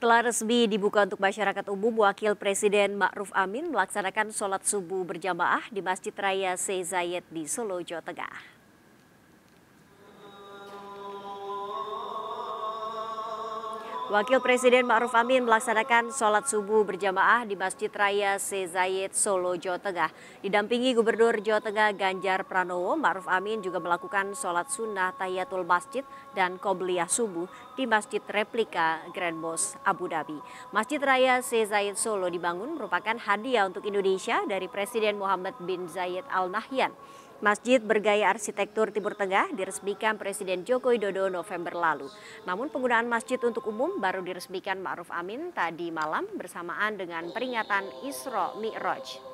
Telah resmi dibuka untuk masyarakat umum, Wakil Presiden Ma'ruf Amin melaksanakan sholat subuh berjamaah di Masjid Raya Sezayet di Solo, Jawa Tengah. Wakil Presiden Ma'ruf Amin melaksanakan sholat subuh berjamaah di Masjid Raya Sezayet, Solo, Jawa Tengah. Didampingi Gubernur Jawa Tengah Ganjar Pranowo, Ma'ruf Amin juga melakukan sholat sunnah tahiyatul masjid dan qobliyah subuh di Masjid Replika Grand Mosque Abu Dhabi. Masjid Raya Sezayet, Solo dibangun merupakan hadiah untuk Indonesia dari Presiden Muhammad bin Zayed Al Nahyan. Masjid bergaya arsitektur Timur Tengah diresmikan Presiden Joko Widodo November lalu. Namun penggunaan masjid untuk umum baru diresmikan Ma'ruf Amin tadi malam bersamaan dengan peringatan Isra Mi'raj.